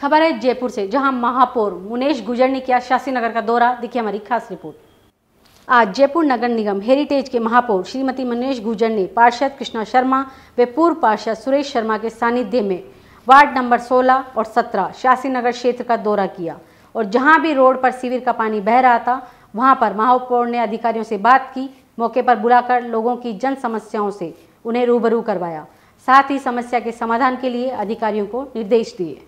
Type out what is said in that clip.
खबर है जयपुर से जहां महापौर मुनेश गुजर ने किया शास्त्री नगर का दौरा देखिए हमारी खास रिपोर्ट आज जयपुर नगर निगम हेरिटेज के महापौर श्रीमती मनीष गुजर ने पार्षद कृष्णा शर्मा व पूर्व पार्षद सुरेश शर्मा के सानिध्य में वार्ड नंबर 16 और 17 शास्त्री नगर क्षेत्र का दौरा किया और जहां भी रोड पर शिविर का पानी बह रहा था वहां पर महापौर ने अधिकारियों से बात की मौके पर बुलाकर लोगों की जन समस्याओं से उन्हें रूबरू करवाया साथ ही समस्या के समाधान के लिए अधिकारियों को निर्देश दिए